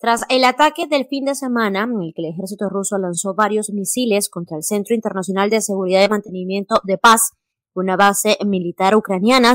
Tras el ataque del fin de semana, en el que el ejército ruso lanzó varios misiles contra el Centro Internacional de Seguridad y Mantenimiento de Paz, una base militar ucraniana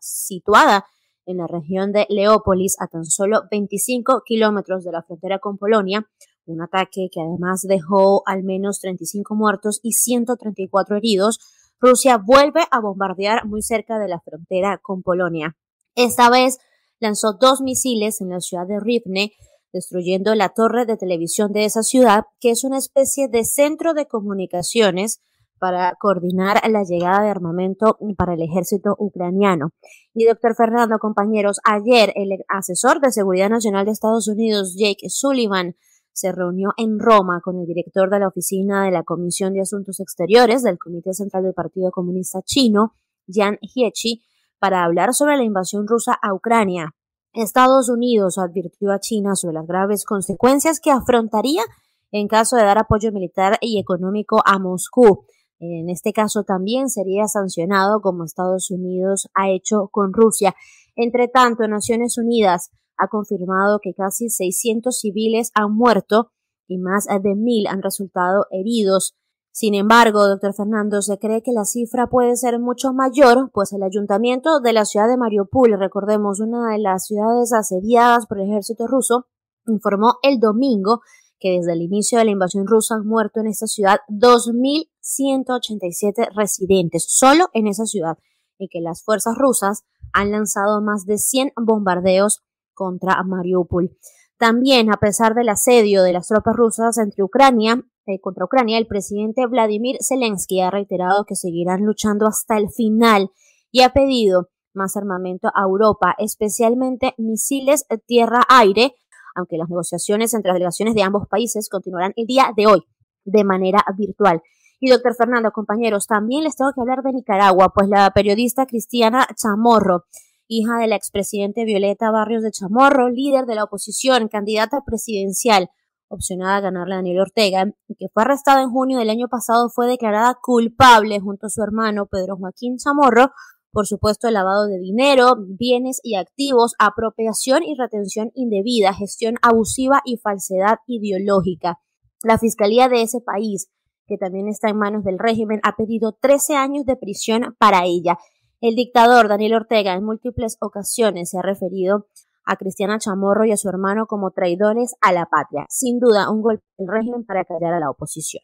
situada en la región de Leópolis, a tan solo 25 kilómetros de la frontera con Polonia, un ataque que además dejó al menos 35 muertos y 134 heridos, Rusia vuelve a bombardear muy cerca de la frontera con Polonia. Esta vez lanzó dos misiles en la ciudad de Rivne, destruyendo la torre de televisión de esa ciudad, que es una especie de centro de comunicaciones para coordinar la llegada de armamento para el ejército ucraniano. Y doctor Fernando, compañeros, ayer el asesor de Seguridad Nacional de Estados Unidos, Jake Sullivan, se reunió en Roma con el director de la oficina de la Comisión de Asuntos Exteriores del Comité Central del Partido Comunista Chino, Yan Hiechi, para hablar sobre la invasión rusa a Ucrania. Estados Unidos advirtió a China sobre las graves consecuencias que afrontaría en caso de dar apoyo militar y económico a Moscú. En este caso también sería sancionado como Estados Unidos ha hecho con Rusia. Entre tanto, Naciones Unidas ha confirmado que casi 600 civiles han muerto y más de mil han resultado heridos sin embargo, doctor Fernando, se cree que la cifra puede ser mucho mayor, pues el ayuntamiento de la ciudad de Mariupol, recordemos una de las ciudades asediadas por el ejército ruso, informó el domingo que desde el inicio de la invasión rusa han muerto en esta ciudad 2.187 residentes, solo en esa ciudad, y que las fuerzas rusas han lanzado más de 100 bombardeos contra Mariupol. También, a pesar del asedio de las tropas rusas entre Ucrania eh, contra Ucrania, el presidente Vladimir Zelensky ha reiterado que seguirán luchando hasta el final y ha pedido más armamento a Europa, especialmente misiles tierra-aire, aunque las negociaciones entre las delegaciones de ambos países continuarán el día de hoy de manera virtual. Y doctor Fernando, compañeros, también les tengo que hablar de Nicaragua, pues la periodista Cristiana Chamorro, hija de la expresidente Violeta Barrios de Chamorro, líder de la oposición, candidata presidencial, opcionada a ganarle a Daniel Ortega, que fue arrestada en junio del año pasado, fue declarada culpable junto a su hermano Pedro Joaquín Zamorro, por supuesto, lavado de dinero, bienes y activos, apropiación y retención indebida, gestión abusiva y falsedad ideológica. La Fiscalía de ese país, que también está en manos del régimen, ha pedido 13 años de prisión para ella. El dictador Daniel Ortega en múltiples ocasiones se ha referido a Cristiana Chamorro y a su hermano como traidores a la patria. Sin duda, un golpe del régimen para callar a la oposición.